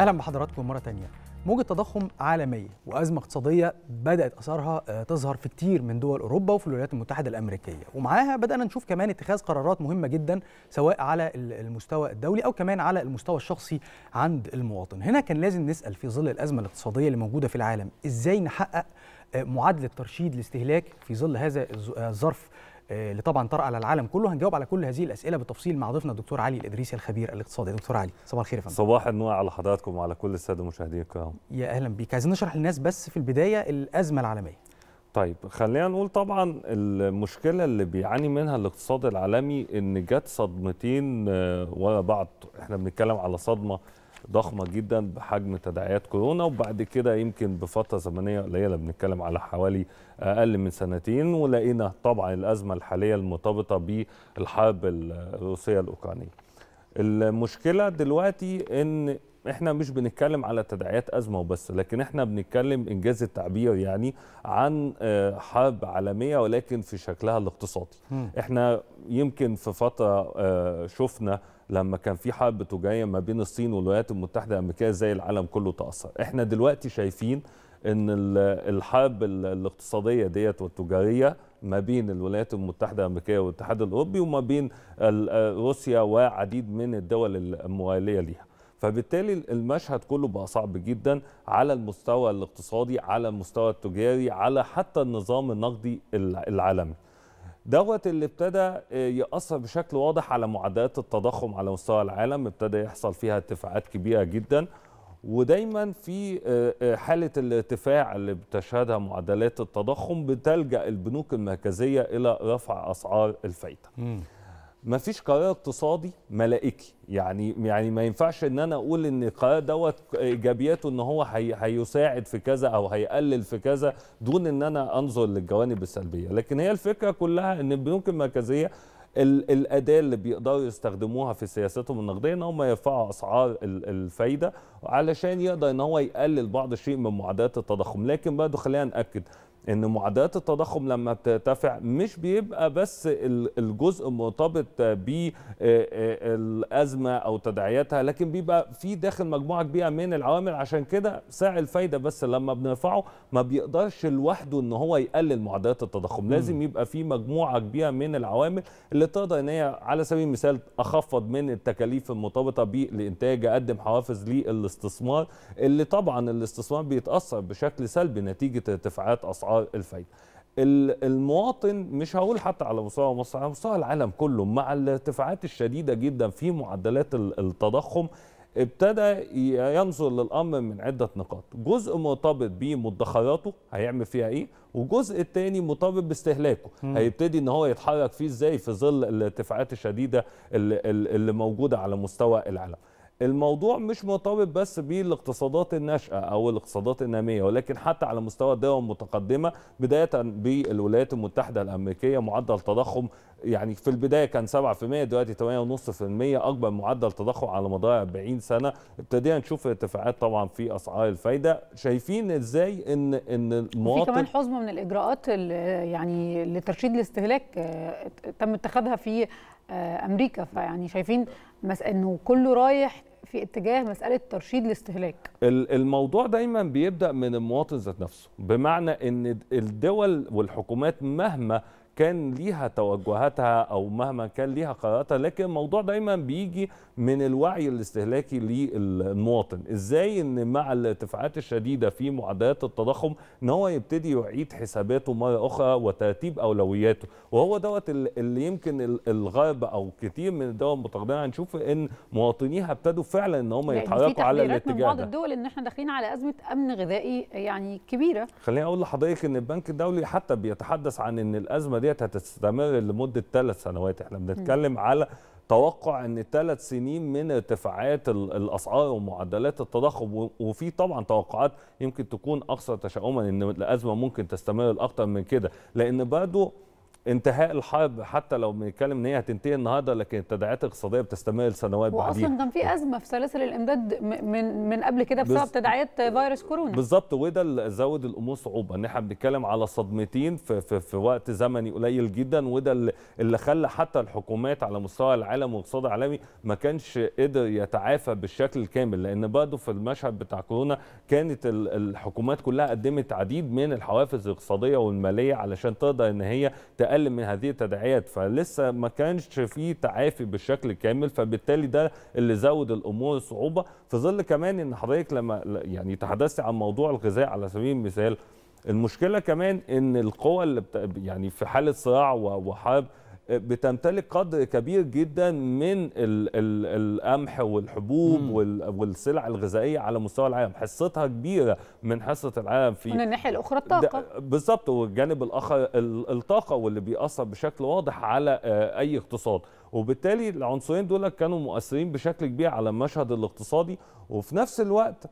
اهلا بحضراتكم مره تانية موجة تضخم عالمية وأزمة اقتصادية بدأت أثارها آه، تظهر في كتير من دول أوروبا وفي الولايات المتحدة الأمريكية ومعاها بدأنا نشوف كمان اتخاذ قرارات مهمة جدا سواء على المستوى الدولي أو كمان على المستوى الشخصي عند المواطن هنا كان لازم نسأل في ظل الأزمة الاقتصادية اللي موجودة في العالم إزاي نحقق آه، معادلة ترشيد الاستهلاك في ظل هذا الظرف آه، اللي آه، طبعا طرأ على العالم كله هنجاوب على كل هذه الاسئله بالتفصيل مع ضيفنا الدكتور علي الادريسي الخبير الاقتصادي دكتور علي صباح الخير يا فندم صباح النور على حضراتكم وعلى كل الساده المشاهدين الكرام يا اهلا بيك عايزين نشرح للناس بس في البدايه الازمه العالميه طيب خلينا نقول طبعا المشكله اللي بيعاني منها الاقتصاد العالمي ان جت صدمتين آه، ورا بعض احنا بنتكلم على صدمه ضخمه جدا بحجم تداعيات كورونا وبعد كده يمكن بفتره زمنيه قليله بنتكلم على حوالي اقل من سنتين ولقينا طبعا الازمه الحاليه المرتبطه بالحرب الروسيه الاوكرانيه. المشكله دلوقتي ان احنا مش بنتكلم على تداعيات ازمه وبس لكن احنا بنتكلم انجاز التعبير يعني عن آه، حرب عالميه ولكن في شكلها الاقتصادي. احنا يمكن في فتره آه، شفنا لما كان في حرب تجاريه ما بين الصين والولايات المتحده الامريكيه زي العالم كله تاثر احنا دلوقتي شايفين ان الحرب الاقتصاديه ديت والتجاريه ما بين الولايات المتحده الامريكيه والاتحاد الاوروبي وما بين روسيا وعديد من الدول المواليه ليها فبالتالي المشهد كله بقى صعب جدا على المستوى الاقتصادي على المستوى التجاري على حتى النظام النقدي العالمي دوت اللي ابتدى آه، يأثر بشكل واضح على معدلات التضخم على مستوى العالم ابتدى يحصل فيها ارتفاعات كبيرة جدا ودايما في آه، آه، حالة الارتفاع اللي بتشهدها معدلات التضخم بتلجأ البنوك المركزية إلى رفع أسعار الفايدة ما فيش قرار اقتصادي ملائكي يعني يعني ما ينفعش ان انا اقول ان القرار دوت ايجابياته ان هو هي هيساعد في كذا او هيقلل في كذا دون ان انا انظر للجوانب السلبيه لكن هي الفكره كلها ان البنوك المركزيه الاداه اللي بيقدروا يستخدموها في سياستهم النقديه ان هم يرفعوا اسعار الفايده علشان يقدر ان هو يقلل بعض الشيء من معدلات التضخم لكن برضه خلينا ناكد ان معدلات التضخم لما بترتفع مش بيبقى بس الجزء مرتبط بالازمه آه، آه، او تداعياتها لكن بيبقى في داخل مجموعه كبيره من العوامل عشان كده سعر الفايده بس لما بنرفعه ما بيقدرش لوحده ان هو يقلل معدلات التضخم لازم يبقى في مجموعه كبيره من العوامل اللي تقدر ان هي على سبيل المثال اخفض من التكاليف المرتبطه بالانتاج اقدم حوافز للاستثمار اللي طبعا الاستثمار بيتاثر بشكل سلبي نتيجه ارتفاعات اسعار اسعار الفايده المواطن مش هقول حتى على مستوى مصر على مستوى العالم كله مع الارتفاعات الشديده جدا في معدلات التضخم ابتدى ينظر للامر من عده نقاط جزء مرتبط بمدخراته هيعمل فيها ايه والجزء الثاني مرتبط باستهلاكه مم. هيبتدي ان هو يتحرك فيه ازاي في ظل الارتفاعات الشديده اللي, اللي موجوده على مستوى العالم الموضوع مش مرتبط بس بالاقتصادات الناشئه او الاقتصادات الناميه ولكن حتى على مستوى الدول المتقدمه بدايه بالولايات المتحده الامريكيه معدل تضخم يعني في البدايه كان 7% دلوقتي 8.5% اكبر معدل تضخم على مدار 40 سنه ابتدينا نشوف ارتفاعات طبعا في اسعار الفايده شايفين ازاي ان ان المواطن في كمان حزمه من الاجراءات يعني لترشيد الاستهلاك آه، تم اتخاذها في آه، امريكا فيعني شايفين انه كله رايح في اتجاه مساله ترشيد الاستهلاك الموضوع دايما بيبدا من المواطن ذات نفسه بمعنى ان الدول والحكومات مهما كان ليها توجهاتها او مهما كان ليها قراراتها لكن الموضوع دايما بيجي من الوعي الاستهلاكي للمواطن ازاي ان مع الارتفاعات الشديده في معدلات التضخم ان هو يبتدي يعيد حساباته مره اخرى وترتيب اولوياته وهو دوت اللي يمكن الغرب او كتير من الدول المتقدمه هنشوف ان مواطنيها ابتدوا فعلا ان هم يعني يتحركوا على الاتجاه من بعض ده. الدول ان احنا داخلين على ازمه امن غذائي يعني كبيره خليني اقول لحضرتك ان البنك الدولي حتى بيتحدث عن ان الازمه دي ديت هتستمر لمده ثلاث سنوات احنا بنتكلم على توقع ان ثلاث سنين من ارتفاعات الاسعار ومعدلات التضخم وفي طبعا توقعات يمكن تكون اكثر تشاؤما ان الازمه ممكن تستمر لاكثر من كده لان برضه انتهاء الحرب حتى لو بنتكلم ان هي هتنتهي النهارده لكن التداعيات الاقتصاديه بتستمر لسنوات بعديها واصلا كان في ازمه في سلاسل الامداد من من قبل كده بسبب بز... تداعيات فيروس كورونا بالظبط وده اللي زود الامور صعوبه ان احنا بنتكلم على صدمتين في, في, في وقت زمني قليل جدا وده اللي خلى حتى الحكومات على مستوى العالم والاقتصاد العالمي ما كانش قدر يتعافى بالشكل الكامل لان برضه في المشهد بتاع كورونا كانت الحكومات كلها قدمت عديد من الحوافز الاقتصاديه والماليه علشان تقدر ان هي اقل من هذه التداعيات فلسه ما كانش في تعافي بالشكل الكامل فبالتالي ده اللي زود الامور صعوبه في ظل كمان ان حضرتك لما يعني تحدثت عن موضوع الغذاء على سبيل المثال المشكله كمان ان القوى اللي بت... يعني في حاله صراع وحرب بتمتلك قدر كبير جدا من القمح والحبوب والسلع الغذائيه على مستوى العالم حصتها كبيره من حصه العالم في من الناحيه الاخرى الطاقه بالظبط والجانب الاخر الطاقه واللي بيأثر بشكل واضح على آه، اي اقتصاد وبالتالي العنصرين دول كانوا مؤثرين بشكل كبير على المشهد الاقتصادي وفي نفس الوقت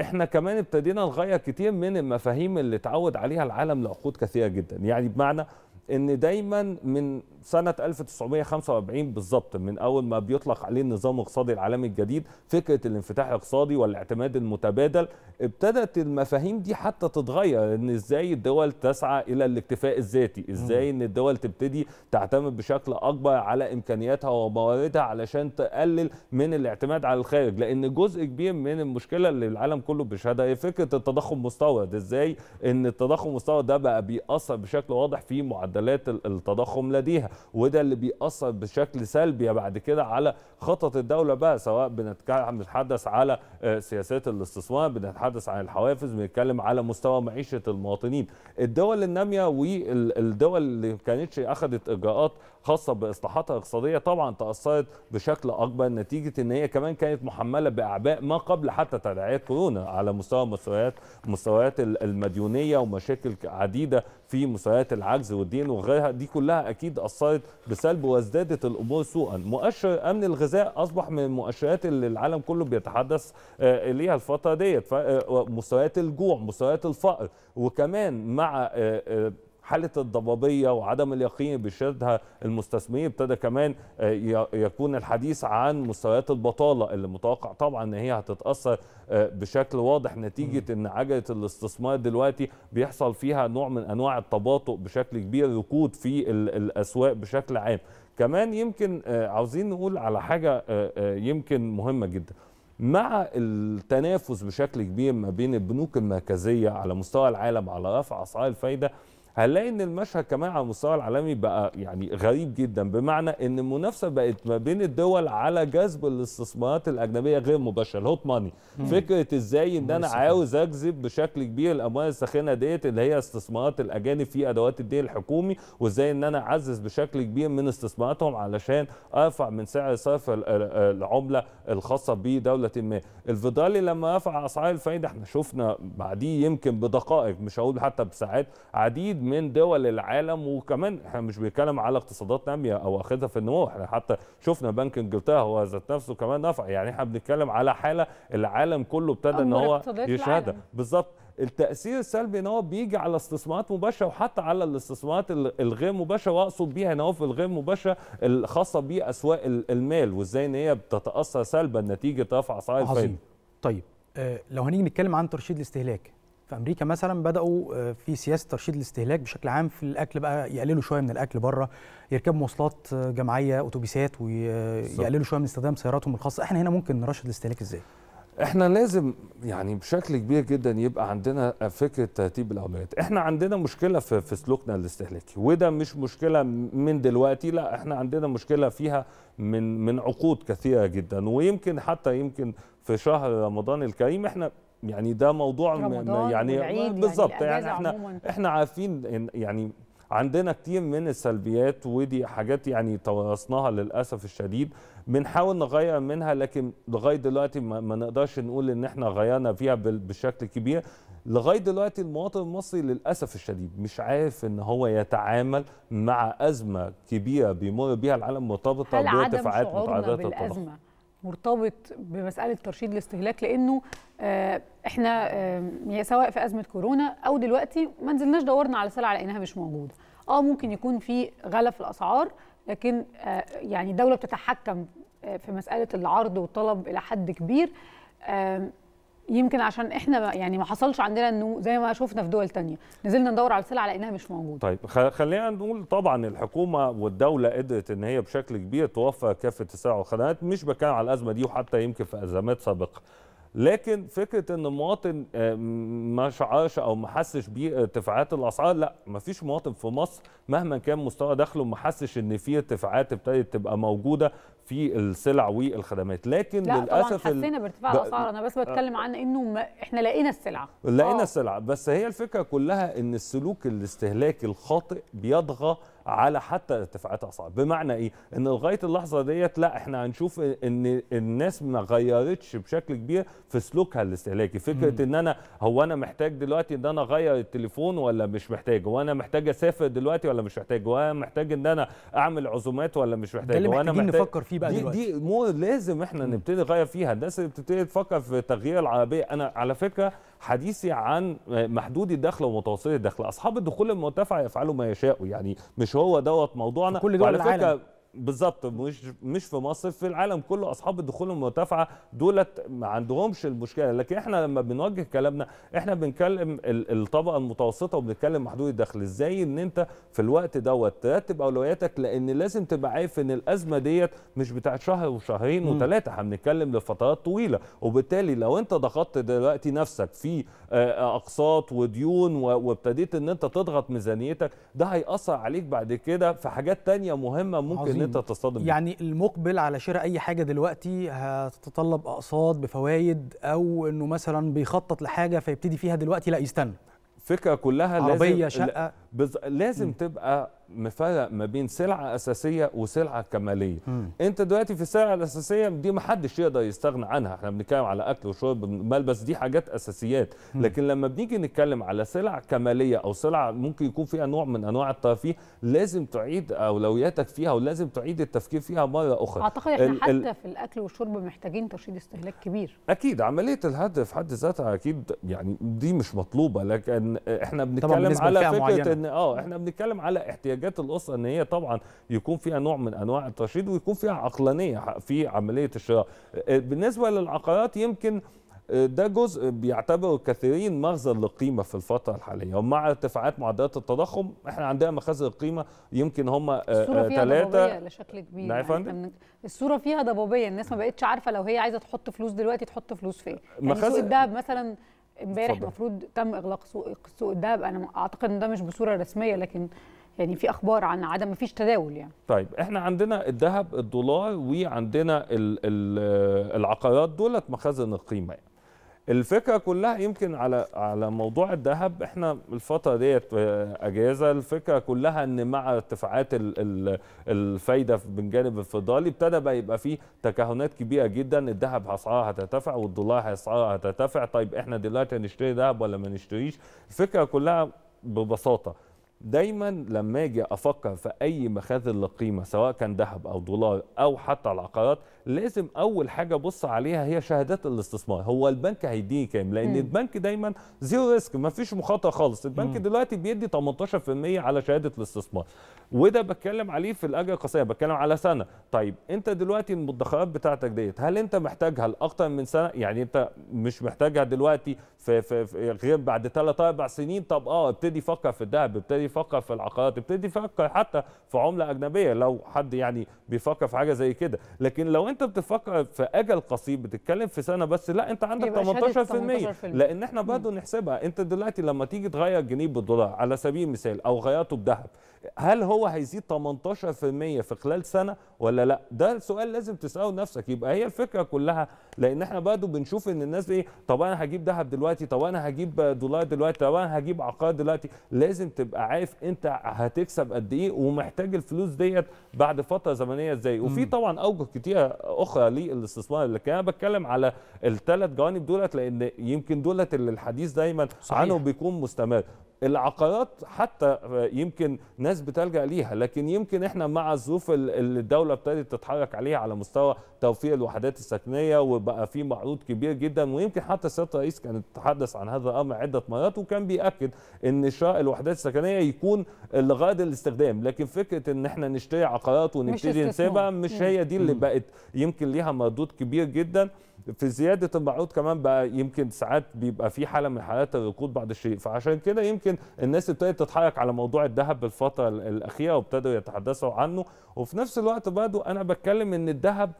احنا كمان ابتدينا نغير كتير من المفاهيم اللي اتعود عليها العالم لعقود كثيره جدا يعني بمعنى ان دايما من سنه 1945 بالظبط من اول ما بيطلق عليه النظام الاقتصادي العالمي الجديد فكره الانفتاح الاقتصادي والاعتماد المتبادل ابتدت المفاهيم دي حتى تتغير ان ازاي الدول تسعى الى الاكتفاء الذاتي ازاي ان الدول تبتدي تعتمد بشكل اكبر على امكانياتها ومواردها علشان تقلل من الاعتماد على الخارج لان جزء كبير من المشكله اللي العالم كله بيشهدها هي فكره التضخم المستورد ازاي ان التضخم المستورد ده بقى بيأثر بشكل واضح في معدل معدلات التضخم لديها وده اللي بيأثر بشكل سلبي بعد كده على خطط الدولة بقى سواء بنتحدث على آه، سياسات الاستثمار بنتحدث عن الحوافز بنتكلم على مستوى معيشة المواطنين الدول النامية والدول اللي كانتش أخذت إجراءات خاصه باصلاحاتها الاقتصاديه طبعا تاثرت بشكل اكبر نتيجه ان هي كمان كانت محمله باعباء ما قبل حتى تداعيات كورونا على مستوى مستويات مستويات المديونيه ومشاكل عديده في مستويات العجز والدين وغيرها دي كلها اكيد اثرت بسلب وازدادت الامور سوءا مؤشر امن الغذاء اصبح من المؤشرات اللي العالم كله بيتحدث آه، اليها الفتره ديت آه، مستويات الجوع مستويات الفقر وكمان مع آه، حاله الضبابيه وعدم اليقين بيشهدها المستثمرين ابتدى كمان آه، يكون الحديث عن مستويات البطاله اللي متوقع طبعا ان هي هتتاثر آه، بشكل واضح نتيجه ان عجله الاستثمار دلوقتي بيحصل فيها نوع من انواع التباطؤ بشكل كبير ركود في الاسواق بشكل عام كمان يمكن آه، عاوزين نقول على حاجه يمكن مهمه جدا مع التنافس بشكل كبير ما بين البنوك المركزيه على مستوى العالم على رفع اسعار الفايده هنلاقي ان المشهد كمان على المستوى العالمي بقى يعني غريب جدا بمعنى ان المنافسه بقت ما بين الدول على جذب الاستثمارات الاجنبيه غير مباشره الهوت ماني فكره ازاي ان انا عاوز اجذب بشكل كبير الاموال الساخنه ديت اللي هي استثمارات الاجانب في ادوات الدين الحكومي وازاي ان انا اعزز بشكل كبير من استثماراتهم علشان ارفع من سعر صرف العمله الخاصه بدوله ما الفيدرالي لما رفع اسعار الفائده احنا شفنا بعديه يمكن بدقائق مش هقول حتى بساعات عديد من دول العالم وكمان احنا مش بنتكلم على اقتصادات ناميه او اخذها في النمو احنا حتى شفنا بنك انجلترا هو ذات نفسه كمان نفع يعني احنا بنتكلم على حاله العالم كله ابتدى ان هو يشهدها بالظبط التاثير السلبي ان هو بيجي على استثمارات مباشره وحتى على الاستثمارات الغير مباشره واقصد بيها ان هو في الغير مباشره الخاصه باسواق المال وازاي ان هي بتتاثر سلبا نتيجه رفع اسعار الفائده. طيب آه لو هنيجي نتكلم عن ترشيد الاستهلاك في امريكا مثلا بداوا آه، في سياسه ترشيد الاستهلاك بشكل عام في الاكل بقى يقللوا شويه من الاكل بره يركبوا مواصلات آه، جماعيه اتوبيسات ويقللوا شويه من استخدام سياراتهم الخاصه احنا هنا ممكن نرشد الاستهلاك ازاي احنا لازم يعني بشكل كبير جدا يبقى عندنا فكره ترتيب الاولويات احنا عندنا مشكله في, في سلوكنا الاستهلاكي وده مش مشكله من دلوقتي لا احنا عندنا مشكله فيها من من عقود كثيره جدا ويمكن حتى يمكن في شهر رمضان الكريم احنا يعني ده موضوع يعني, يعني، بالظبط يعني احنا عموماً. احنا عارفين ان يعني عندنا كتير من السلبيات ودي حاجات يعني توارثناها للاسف الشديد بنحاول نغير منها لكن لغايه دلوقتي ما, ما نقدرش نقول ان احنا غيرنا فيها بشكل كبير لغايه دلوقتي المواطن المصري للاسف الشديد مش عارف ان هو يتعامل مع ازمه كبيره بيمر بيها العالم مرتبطه بارتفاعات متعدده الطبقات مرتبط بمساله ترشيد الاستهلاك لانه آه، احنا آه، يعني سواء في ازمه كورونا او دلوقتي ما نزلناش دورنا على سلعه لقيناها مش موجوده اه ممكن يكون في غلف الاسعار لكن آه، يعني الدوله بتتحكم في مساله العرض والطلب الى حد كبير يمكن عشان احنا يعني ما حصلش عندنا انه زي ما شفنا في دول تانية نزلنا ندور على السلع لقيناها مش موجوده طيب خلينا نقول طبعا الحكومه والدوله قدرت ان هي بشكل كبير توفر كافه السلع والخدمات مش بكان على الازمه دي وحتى يمكن في ازمات سابقه لكن فكره ان المواطن آه، ما شعرش او ما حسش بارتفاعات آه، الاسعار لا ما فيش مواطن في مصر مهما كان مستوى دخله ما حسش ان في ارتفاعات ابتدت تبقى موجوده في السلع والخدمات لكن لا للاسف لا حسينا بارتفاع الاسعار انا بس آه. بتكلم عن انه ما احنا لقينا السلعه لقينا السلعه بس هي الفكره كلها ان السلوك الاستهلاكي الخاطئ بيطغى على حتى ارتفاعات اسعار بمعنى ايه ان لغايه اللحظه ديت لا احنا هنشوف ان الناس ما غيرتش بشكل كبير في سلوكها الاستهلاكي فكره ان انا هو انا محتاج دلوقتي ان انا اغير التليفون ولا مش محتاج هو انا محتاج اسافر دلوقتي ولا مش محتاج هو انا محتاج ان انا اعمل عزومات ولا مش محتاج هو وانا محتاج نفكر فيه بقى دي دلوقتي. دي مو لازم احنا نبتدي نغير فيها الناس اللي بتبتدي تفكر في تغيير العربيه انا على فكره حديثي عن محدود الدخل ومتوسط الدخل اصحاب الدخول المرتفع يفعلوا ما يشاءوا يعني مش هو دوت موضوعنا كل دول العالم بالظبط مش مش في مصر في العالم كله اصحاب الدخول المرتفعه دولت ما عندهمش المشكله لكن احنا لما بنوجه كلامنا احنا بنكلم الطبقه المتوسطه وبنتكلم محدود الدخل ازاي ان انت في الوقت دوت ترتب اولوياتك لان لازم تبقى عارف ان الازمه ديت مش بتاعت شهر وشهرين وثلاثه احنا بنتكلم لفترات طويله وبالتالي لو انت ضغطت دلوقتي نفسك في آه، آه، اقساط وديون وابتديت ان انت تضغط ميزانيتك ده هياثر عليك بعد كده في حاجات ثانيه مهمه ممكن عظيم. انت تصطدم يعني المقبل على شراء اي حاجه دلوقتي هتتطلب اقساط بفوائد او انه مثلا بيخطط لحاجه فيبتدي فيها دلوقتي لا يستنى فكرة كلها عربية لازم شقة لازم م. تبقى مفرق ما بين سلعه اساسيه وسلعه كماليه م. انت دلوقتي في السلعه الاساسيه دي ما حدش يقدر يستغنى عنها احنا بنتكلم على اكل وشرب ملبس دي حاجات اساسيات م. لكن لما بنيجي نتكلم على سلع كماليه او سلعه ممكن يكون فيها نوع من انواع الترفيه لازم تعيد اولوياتك فيها ولازم تعيد التفكير فيها مره اخرى اعتقد احنا ال حتى في الاكل والشرب محتاجين ترشيد استهلاك كبير اكيد عمليه الهدر في حد ذاتها اكيد يعني دي مش مطلوبه لكن احنا بنتكلم على فكره معينة. ان اه احنا بنتكلم على احتياج احتياجات الاسره ان هي طبعا يكون فيها نوع من انواع الترشيد ويكون فيها عقلانيه في عمليه الشراء آه، بالنسبه للعقارات يمكن آه، ده جزء بيعتبره الكثيرين مخزن للقيمه في الفتره الحاليه ومع ارتفاعات معدلات التضخم احنا عندنا مخازن القيمه يمكن هم ثلاثه آه، لشكل كبير نعم يعني الصوره فيها ضبابيه الناس ما بقتش عارفه لو هي عايزه تحط فلوس دلوقتي تحط فلوس فين يعني سوق الذهب مثلا امبارح المفروض تم اغلاق سوق سوق الذهب انا اعتقد ان ده مش بصوره رسميه لكن يعني في اخبار عن عدم مفيش تداول يعني طيب احنا عندنا الذهب الدولار وعندنا الـ الـ العقارات دولت مخازن القيمه يعني. الفكره كلها يمكن على على موضوع الذهب احنا الفتره ديت آه، اجازه الفكره كلها ان مع ارتفاعات الفايده من جانب الفضالي ابتدى بقى يبقى في تكهنات كبيره جدا الذهب اسعارها هترتفع والدولار اسعارها هترتفع طيب احنا دلوقتي هنشتري ذهب ولا ما نشتريش الفكره كلها ببساطه دايما لما اجي افكر في اي مخازن للقيمه سواء كان ذهب او دولار او حتى العقارات لازم اول حاجه ابص عليها هي شهادات الاستثمار هو البنك هيديني كام لان م. البنك دايما زيرو ريسك ما فيش مخاطره خالص البنك م. دلوقتي بيدي 18% على شهاده الاستثمار وده بتكلم عليه في الاجر القصير بتكلم على سنه طيب انت دلوقتي المدخرات بتاعتك ديت هل انت محتاجها لاكثر من سنه يعني انت مش محتاجها دلوقتي في, في, في غير بعد 3 4 سنين طب اه ابتدي فكر في الذهب ابتدي يبتدي يفكر في العقارات يبتدي يفكر حتى في عمله اجنبيه لو حد يعني بيفكر في حاجه زي كده لكن لو انت بتفكر في اجل قصير بتتكلم في سنه بس لا انت عندك 18%, 18% لان احنا برضه نحسبها انت دلوقتي لما تيجي تغير جنيه بالدولار على سبيل المثال او غيرته بذهب هل هو هيزيد 18% في خلال سنه ولا لا ده السؤال لازم تساله نفسك يبقى هي الفكره كلها لان احنا برضه بنشوف ان الناس ايه طب انا هجيب ذهب دلوقتي طب انا هجيب دولار دلوقتي طب انا هجيب عقار دلوقتي لازم تبقى عارف انت هتكسب قد ايه ومحتاج الفلوس ديت بعد فتره زمنيه ازاي وفي طبعا اوجه كتيره اخرى للاستثمار اللي كان بتكلم على الثلاث جوانب دولت لان يمكن دولت اللي الحديث دايما صحيح. عنه بيكون مستمر العقارات حتى يمكن ناس بتلجأ ليها لكن يمكن احنا مع الظروف اللي الدولة ابتدت تتحرك عليها على مستوى توفير الوحدات السكنية وبقى في معروض كبير جدا ويمكن حتى سيادة الرئيس كانت تحدث عن هذا الأمر عدة مرات وكان بيأكد ان شراء الوحدات السكنية يكون لغايه الاستخدام لكن فكرة ان احنا نشتري عقارات ونبتدي نسيبها مش هي دي اللي بقت يمكن ليها مردود كبير جدا في زياده البعوض كمان بقى يمكن ساعات بيبقى في حاله من حالات الركود بعد الشيء فعشان كده يمكن الناس ابتدت تتحرك على موضوع الذهب بالفتره الاخيره وابتدوا يتحدثوا عنه وفي نفس الوقت برضه انا بتكلم ان الذهب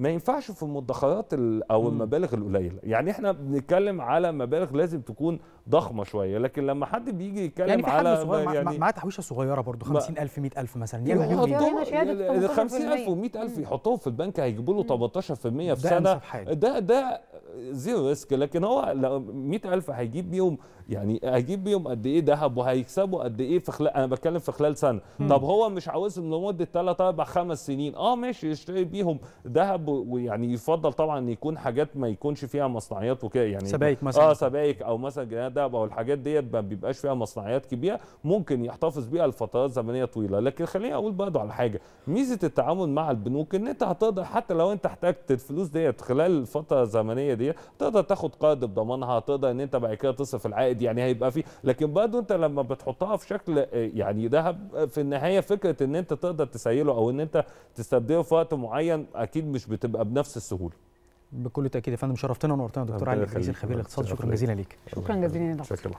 ما ينفعش في المدخرات او المبالغ القليله يعني احنا بنتكلم على مبالغ لازم تكون ضخمه شويه لكن لما حد بيجي يتكلم يعني في على يعني معاه تحويشه صغيره برضه 50000 100000 مثلا يعني يعمل 50000 و100000 يحطوهم في البنك هيجيبوا له 18% ده في سنه ده ده زيرو ريسك لكن هو 100000 هيجيب بيهم يعني هجيب بيهم قد ايه ذهب وهيكسبوا قد ايه في خلال انا بتكلم في خلال سنه مم. طب هو مش عاوزهم لمده 3 4 5 سنين اه ماشي يشتري بيهم ذهب ويعني يفضل طبعا ان يكون حاجات ما يكونش فيها مصنعيات وكده يعني سبائك آه، مثلا اه سبائك او مثلا جنيهات ذهب او الحاجات ديت ما بيبقاش فيها مصنعيات كبيره ممكن يحتفظ بيها لفترات زمنيه طويله لكن خليني اقول برضه على حاجه ميزه التعامل مع البنوك ان انت هتقدر حتى لو انت احتجت الفلوس ديت خلال الفتره الزمنيه ديت تقدر تاخد قرض بضمانها تقدر ان انت بعد كده تصرف العائد عادي يعني هيبقى في لكن برضه انت لما بتحطها في شكل آه، يعني ذهب آه، في النهايه فكره ان انت تقدر تسيله او ان انت تستبدله في وقت معين اكيد مش بتبقى بنفس السهوله بكل تاكيد يا فندم شرفتنا ونورتنا دكتور علي الخبير خبير الاقتصاد شكرا جزيلا ليك شكرا جزيلا لك